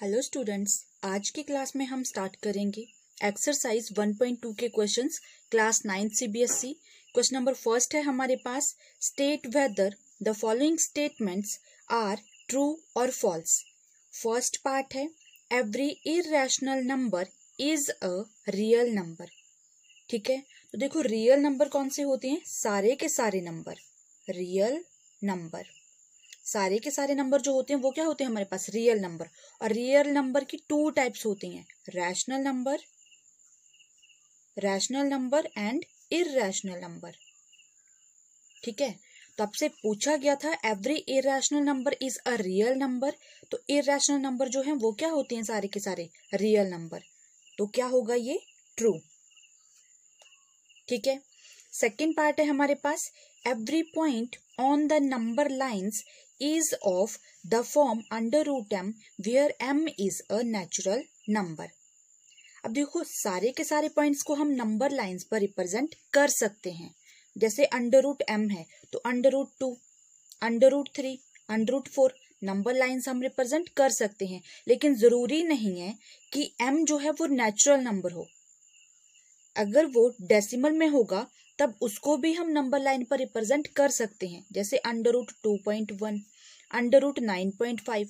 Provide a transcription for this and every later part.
Hello students आज की class में हम स्टार्ट करेंगे एक्सरसाइज 1.2 के questions class ninth CBSE question number first है हमारे पास state whether the following statements are true और फॉल्स फर्स्ट पार्ट है every irrational number is a real number ठीक है तो देखो रियल नंबर कौन से होते हैं सारे के सारे नंबर रियल नंबर सारे के सारे नंबर जो होते हैं वो क्या होते हैं हमारे पास रियल नंबर और रियल नंबर की टू टाइप्स होती हैं rational number rational number and irrational number ठीक है तब तो से पूछा गया था every irrational number is a real number तो इरेशनल नंबर जो है वो क्या होते हैं सारे के सारे रियल नंबर तो क्या होगा ये ट्रू ठीक है सेकेंड पार्ट है हमारे पास every point on the number lines is of the form under root m where m is a natural number. अब देखो सारे के सारे पॉइंट्स को हम नंबर लाइंस पर रिप्रेजेंट कर सकते हैं जैसे अंडर रूट एम है तो under root two under root three under root four number lines हम रिप्रेजेंट कर सकते हैं लेकिन ज़रूरी नहीं है कि एम जो है वो नेचुरल नंबर हो अगर वो डेसिमल में होगा तब उसको भी हम नंबर लाइन पर रिप्रेजेंट कर सकते हैं जैसे under root two point one under root nine point five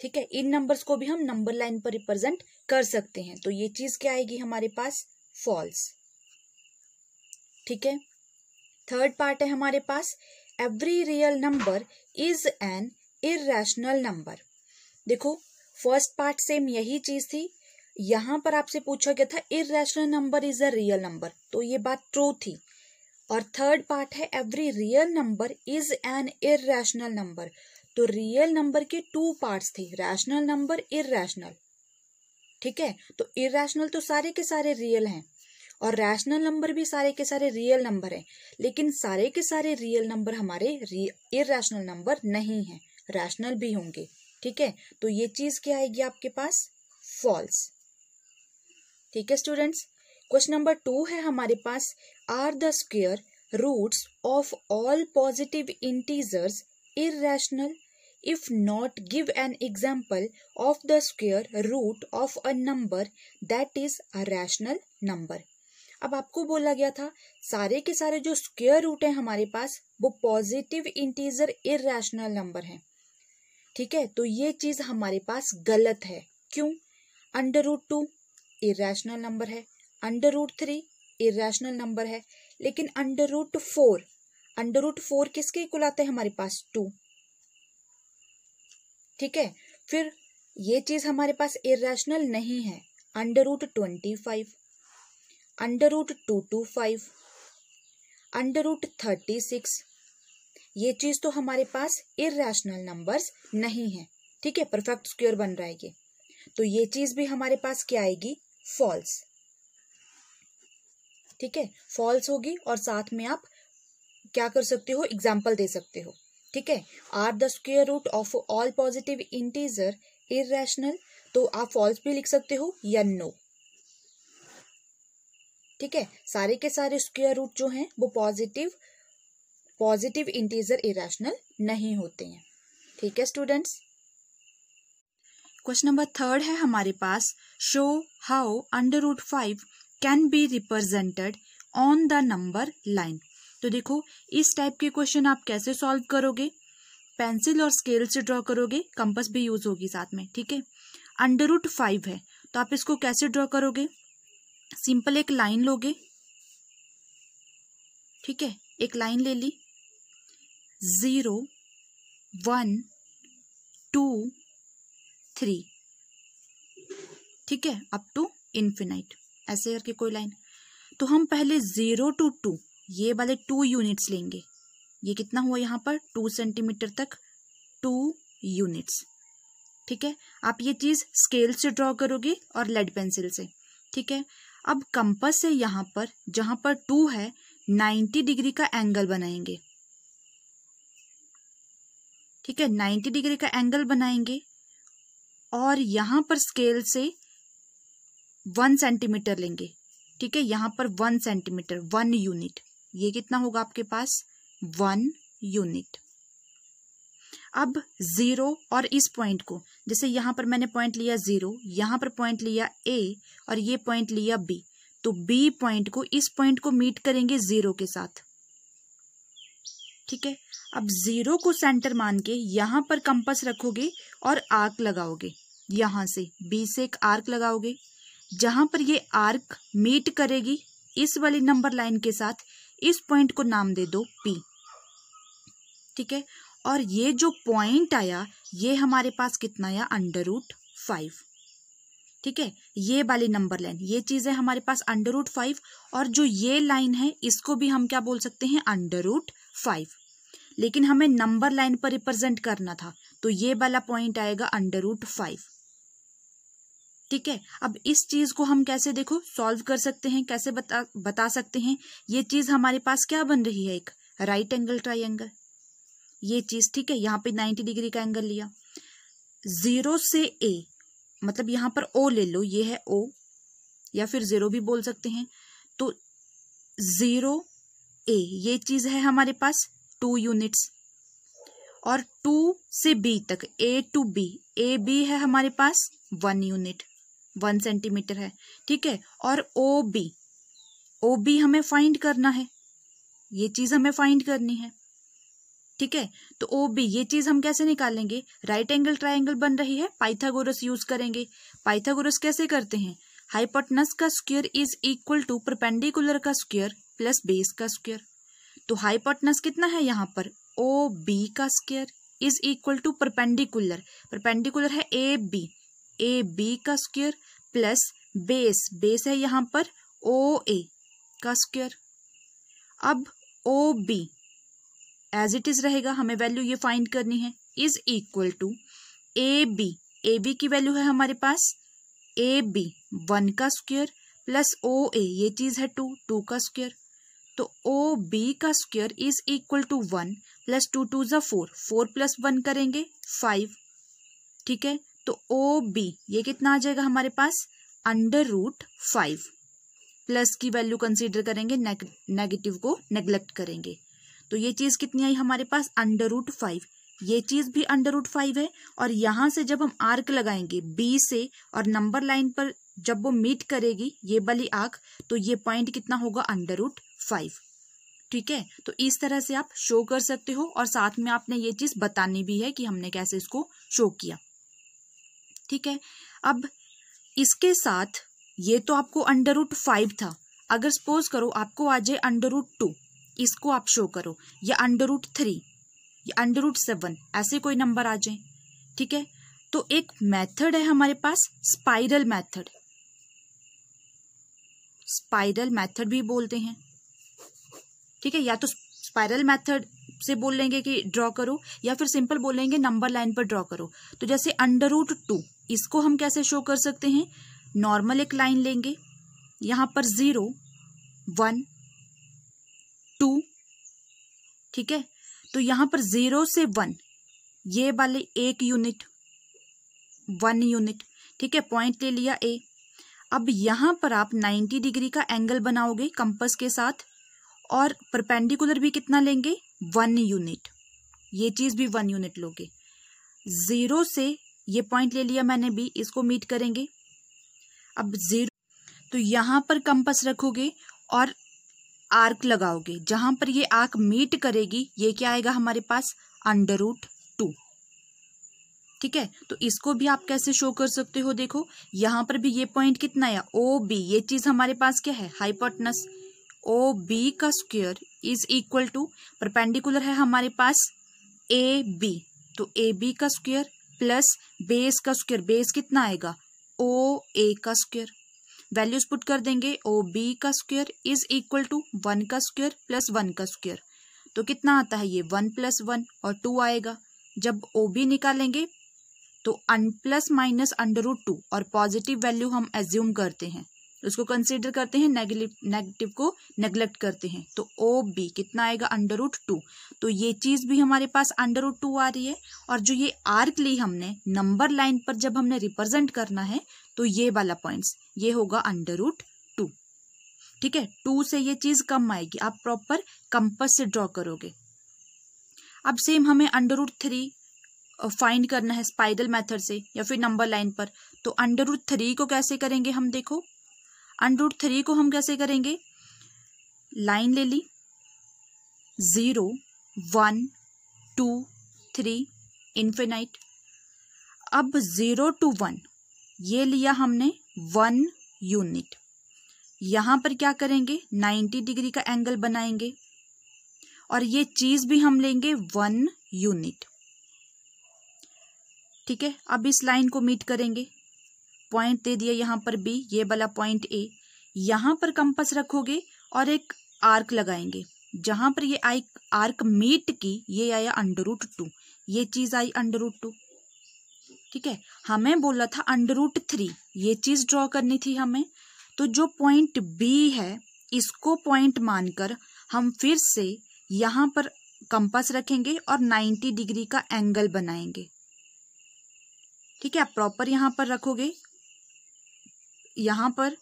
ठीक है इन नंबर्स को भी हम नंबर लाइन पर रिप्रेजेंट कर सकते हैं तो ये चीज़ क्या आएगी हमारे पास फॉल्स ठीक है थर्ड पार्ट है हमारे पास every real number is an irrational number देखो फर्स्ट पार्ट सेम यही चीज़ थी यहाँ पर आपसे पूछा गया था irrational number is a real number तो ये बात ट्रू थी और थर्ड पार्ट है every real number is an irrational number तो रियल नंबर के टू पार्ट्स थे रैशनल नंबर इेशनल ठीक है तो इेशनल तो सारे के सारे रियल हैं और रैशनल नंबर भी सारे के सारे रियल नंबर हैं लेकिन सारे के सारे रियल नंबर हमारे इेशनल नंबर नहीं है रैशनल भी होंगे ठीक है तो ये चीज़ क्या आएगी आपके पास फॉल्स ठीक है स्टूडेंट्स क्वेश्चन नंबर टू है हमारे पास are the square roots of all positive integers irrational if not give an example of the square root of a number that is a rational number अब आपको बोला गया था सारे के सारे जो स्क्वेयर रूट हैं हमारे पास वो पॉजिटिव इंटीजर इेशनल नंबर हैं ठीक है तो ये चीज हमारे पास गलत है क्यों under root two irrational number है under root three irrational number है लेकिन under root four under root four किसके इक्वल आते हैं हमारे पास टू ठीक है फिर ये चीज हमारे पास इेशनल नहीं है under root twenty five under root two two five under root thirty six ये चीज तो हमारे पास इेशनल नंबर्स नहीं है ठीक है परफेक्ट स्क्योर बन रहा है ये तो ये चीज भी हमारे पास क्या आएगी फॉल्स ठीक है फॉल्स होगी और साथ में आप क्या कर सकते हो एग्जाम्पल दे सकते हो ठीक है are the square root of all positive integer irrational तो आप फॉल्स भी लिख सकते हो या नो ठीक है सारे के सारे स्क्वेयर रूट जो हैं वो पॉजिटिव पॉजिटिव इंटीजर इेशनल नहीं होते हैं ठीक है स्टूडेंट्स क्वेश्चन नंबर थर्ड है हमारे पास show how under root five can be represented on the number line तो देखो इस टाइप के क्वेश्चन आप कैसे सॉल्व करोगे पेंसिल और स्केल से ड्रॉ करोगे कंपस भी यूज होगी साथ में ठीक है अंडर रूट फाइव है तो आप इसको कैसे ड्रॉ करोगे सिंपल एक लाइन लोगे ठीक है एक लाइन ले ली ज़ीरो वन टू थ्री ठीक है अप टू इन्फिनाइट ऐसे करके कोई लाइन तो हम पहले ज़ीरो टू टू ये वाले टू यूनिट्स लेंगे ये कितना हुआ यहाँ पर टू सेंटीमीटर तक टू यूनिट्स ठीक है आप ये चीज़ स्केल से ड्रॉ करोगे और लेड पेंसिल से ठीक है अब कंपस से यहाँ पर जहां पर टू है नाइन्टी डिग्री का एंगल बनाएंगे ठीक है नाइन्टी डिग्री का एंगल बनाएंगे और यहां पर स्केल से वन सेंटीमीटर लेंगे ठीक है यहां पर वन सेंटीमीटर वन यूनिट ये कितना होगा आपके पास वन यूनिट अब ज़ीरो और इस पॉइंट को जैसे यहां पर मैंने पॉइंट लिया ज़ीरो यहां पर पॉइंट लिया ए और ये पॉइंट लिया बी तो बी पॉइंट को इस पॉइंट को मीट करेंगे ज़ीरो के साथ ठीक है अब ज़ीरो को सेंटर मान के यहां पर कंपस रखोगे और आग लगाओगे यहाँ से बी से एक आर्क लगाओगे जहाँ पर ये आर्क मीट करेगी इस वाली नंबर लाइन के साथ इस पॉइंट को नाम दे दो पी ठीक है और ये जो पॉइंट आया ये हमारे पास कितना आया अंडर रूट फाइव ठीक है ये वाली नंबर लाइन ये चीज़ है हमारे पास अंडर रूट फाइव और जो ये लाइन है इसको भी हम क्या बोल सकते हैं अंडर रूट फाइव लेकिन हमें नंबर लाइन पर रिप्रेजेंट करना था तो ये वाला पॉइंट आएगा अंडर रूट फाइव ठीक है अब इस चीज को हम कैसे देखो सॉल्व कर सकते हैं कैसे बता बता सकते हैं ये चीज हमारे पास क्या बन रही है एक राइट एंगल ट्राइंगल ये चीज ठीक है यहाँ पे 90 डिग्री का एंगल लिया जीरो से ए मतलब यहां पर ओ ले लो ये है ओ या फिर जीरो भी बोल सकते हैं तो जीरो ए ये चीज है हमारे पास टू यूनिट्स और टू से बी तक A to B A B है हमारे पास वन यूनिट वन सेंटीमीटर है ठीक है और ओ बी ओ बी हमें फाइंड करना है ये चीज़ हमें फाइंड करनी है ठीक है तो ओ बी ये चीज़ हम कैसे निकालेंगे राइट एंगल ट्राइंगल बन रही है पाइथागोरस यूज करेंगे पाइथागोरस कैसे करते हैं हाइपोटनस का square is equal to perpendicular का स्क्वायर प्लस बेस का स्क्वायर तो हाइपोटनस कितना है यहां पर ओ बी का square is equal to perpendicular perpendicular है ए बी ए बी का स्क्वेयर प्लस बेस बेस है यहाँ पर ओ ए का स्क्वेयर अब O B as it is रहेगा हमें वैल्यू ये फाइंड करनी है is equal to A B A B की वैल्यू है हमारे पास ए बी वन का स्क्वेयर प्लस ओ ए ये चीज़ है टू टू का स्क्वेयर तो ओ बी का square is equal to one plus two two जो फोर फोर प्लस वन करेंगे फाइव ठीक है तो ओ बी ये कितना आ जाएगा हमारे पास अंडर रूट फाइव प्लस की वैल्यू कंसीडर करेंगे नेगेटिव को नेग्लेक्ट करेंगे तो ये चीज़ कितनी आई हमारे पास अंडर रूट फाइव ये चीज़ भी अंडर रूट फाइव है और यहां से जब हम आर्क लगाएंगे बी से और नंबर लाइन पर जब वो मीट करेगी ये बली आर्क तो ये पॉइंट कितना होगा अंडर रूट फाइव ठीक है तो इस तरह से आप शो कर सकते हो और साथ में आपने ये चीज़ बतानी भी है कि हमने कैसे इसको शो किया ठीक है अब इसके साथ ये तो आपको अंडर रूट फाइव था अगर सपोज करो आपको आ जाए अंडर रूट टू इसको आप शो करो या अंडर रूट थ्री या अंडर रूट सेवन ऐसे कोई नंबर आ जाए ठीक है तो एक मेथड है हमारे पास स्पाइरल मेथड स्पाइरल मेथड भी बोलते हैं ठीक है या तो स्पाइरल मेथड से बोल लेंगे कि ड्रॉ करो या फिर सिंपल बोलेंगे नंबर लाइन पर ड्रॉ करो तो जैसे अंडर रूट टू इसको हम कैसे शो कर सकते हैं नॉर्मल एक लाइन लेंगे यहां पर ज़ीरो वन टू ठीक है तो यहां पर ज़ीरो से वन ये वाले एक यूनिट वन यूनिट ठीक है पॉइंट ले लिया ए अब यहां पर आप नाइन्टी डिग्री का एंगल बनाओगे कंपस के साथ और परपेंडिकुलर भी कितना लेंगे वन यूनिट ये चीज़ भी वन यूनिट लोगे ज़ीरो से ये पॉइंट ले लिया मैंने बी इसको मीट करेंगे अब जीरो तो यहाँ पर कंपस रखोगे और आर्क लगाओगे जहाँ पर ये आर्क मीट करेगी ये क्या आएगा हमारे पास अंडर रूट टू ठीक है तो इसको भी आप कैसे शो कर सकते हो देखो यहाँ पर भी ये पॉइंट कितना है ओ बी ये चीज़ हमारे पास क्या है हाइपोटनस ओ बी का square is equal to perpendicular है हमारे पास ए बी तो ए बी का स्क्वेयर प्लस बेस का स्क्वायर बेस कितना आएगा ओ ए का स्क्वायर वैल्यूज पुट कर देंगे ओ बी का square is equal to one का स्क्वायर प्लस वन का स्क्वायर तो कितना आता है ये वन प्लस वन और टू आएगा जब ओ बी निकालेंगे तो अन plus minus under root two और पॉजिटिव वैल्यू हम एज्यूम करते हैं उसको कंसिडर करते हैं नेगेटिव को नेग्लेक्ट करते हैं तो ओ बी कितना आएगा अंडर रूट टू तो ये चीज़ भी हमारे पास अंडर रूट टू आ रही है और जो ये आर्क ली हमने नंबर लाइन पर जब हमने रिप्रेजेंट करना है तो ये वाला पॉइंट्स ये होगा अंडर रूट टू ठीक है टू से ये चीज़ कम आएगी आप प्रॉपर कंपस से ड्रॉ करोगे अब सेम हमें अंडर रूट थ्री फाइंड करना है स्पाइरल मेथड से या फिर नंबर लाइन पर तो अंडर रूट थ्री को कैसे करेंगे हम देखो अंड रूट थ्री को हम कैसे करेंगे लाइन ले ली zero one two three infinite अब ज़ीरो टू वन ये लिया हमने वन यूनिट यहां पर क्या करेंगे नाइन्टी डिग्री का एंगल बनाएंगे और ये चीज़ भी हम लेंगे वन यूनिट ठीक है अब इस लाइन को मीट करेंगे पॉइंट दे दिया यहाँ पर बी ये वाला पॉइंट ए यहाँ पर कंपस रखोगे और एक आर्क लगाएंगे जहां पर ये आई आर्क मीट की ये आया अंडर रूट टू ये चीज़ आई अंडर रूट टू ठीक है हमें बोला था अंडर रूट थ्री ये चीज़ ड्रॉ करनी थी हमें तो जो पॉइंट बी है इसको पॉइंट मानकर हम फिर से यहां पर कंपास रखेंगे और 90 डिग्री का एंगल बनाएंगे ठीक है आप प्रॉपर यहां पर रखोगे यहाँ पर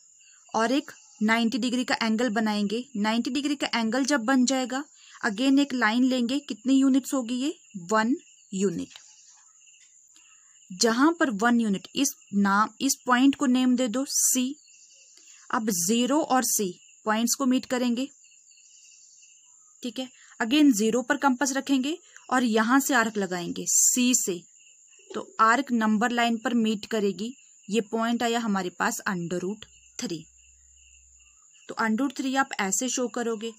और एक 90 डिग्री का एंगल बनाएंगे 90 डिग्री का एंगल जब बन जाएगा अगेन एक लाइन लेंगे कितनी यूनिट्स होगी ये वन यूनिट जहां पर वन यूनिट इस नाम इस पॉइंट को नेम दे दो सी अब जीरो और सी पॉइंट्स को मीट करेंगे ठीक है अगेन जीरो पर कंपस रखेंगे और यहां से आर्क लगाएंगे सी से तो आर्क नंबर लाइन पर मीट करेगी ये पॉइंट आया हमारे पास अंडर रूट थ्री तो अंडर रूट थ्री आप ऐसे शो करोगे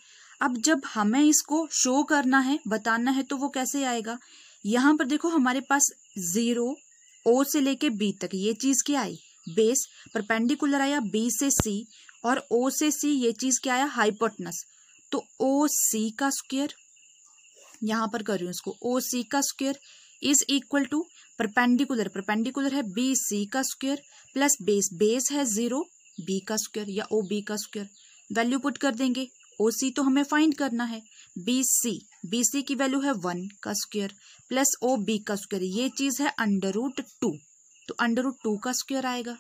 अब जब हमें इसको शो करना है बताना है तो वो कैसे आएगा यहां पर देखो हमारे पास जीरो ओ से लेके बी तक ये चीज़ क्या आई बेस परपेंडिकुलर आया बी से सी और ओ से सी ये चीज़ क्या आया हाइपोटनस तो ओ सी का स्क्वेयर यहां पर कर रही हूं इसको ओ सी का square is equal to perpendicular perpendicular है बी सी का स्क्वेयर प्लस बेस बेस है जीरो बी का स्क्वेयर या ओ बी का स्क्वेयर वैल्यू पुट कर देंगे ओ सी तो हमें फाइंड करना है बी सी बी सी की वैल्यू है वन का स्क्वेयर प्लस ओ बी का स्क्वेयर ये चीज़ है अंडर रूट टू तो अंडर रूट टू का स्क्वेयर आएगा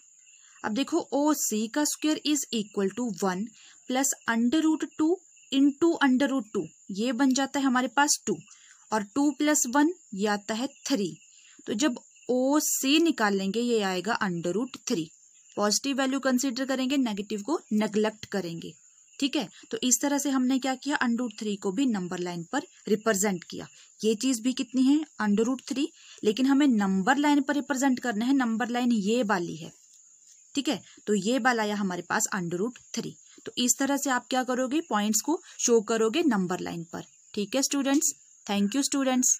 अब देखो ओ सी का square is equal to one plus under root two into under root two ये बन जाता है हमारे पास टू और टू प्लस वन ये आता है थ्री तो जब ओ सी निकाल लेंगे ये आएगा under root three positive value consider करेंगे नेगेटिव को नेग्लेक्ट करेंगे ठीक है तो इस तरह से हमने क्या किया अंडर थ्री को भी नंबर लाइन पर रिप्रेजेंट किया ये चीज भी कितनी है अंडर रूट थ्री लेकिन हमें नंबर लाइन पर रिप्रेजेंट करना है नंबर लाइन ये वाली है ठीक है तो ये बाल आया हमारे पास अंडर रूट थ्री तो इस तरह से आप क्या करोगे पॉइंट्स को शो करोगे नंबर लाइन पर ठीक है स्टूडेंट्स थैंक यू स्टूडेंट्स